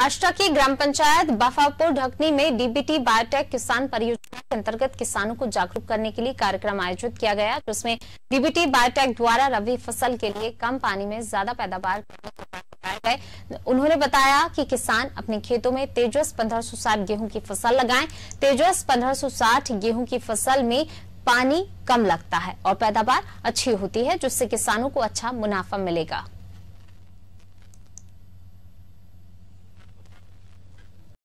आष्टा की ग्राम पंचायत बफापुर ढकनी में डीबीटी बायोटेक किसान परियोजना के अंतर्गत किसानों को जागरूक करने के लिए कार्यक्रम आयोजित किया गया जिसमें डीबीटी बायोटेक द्वारा रबी फसल के लिए कम पानी में ज्यादा पैदावार करने के उपाय बताए गए उन्होंने बताया कि किसान अपने खेतों में तेजस पंद्रह सौ साठ गेहूं की फसल लगाएं तेजस पंद्रह सौ साठ गेहूं की फसल में पानी कम लगता है और पैदावार अच्छी होती है जिससे किसानों को अच्छा मुनाफा मिलेगा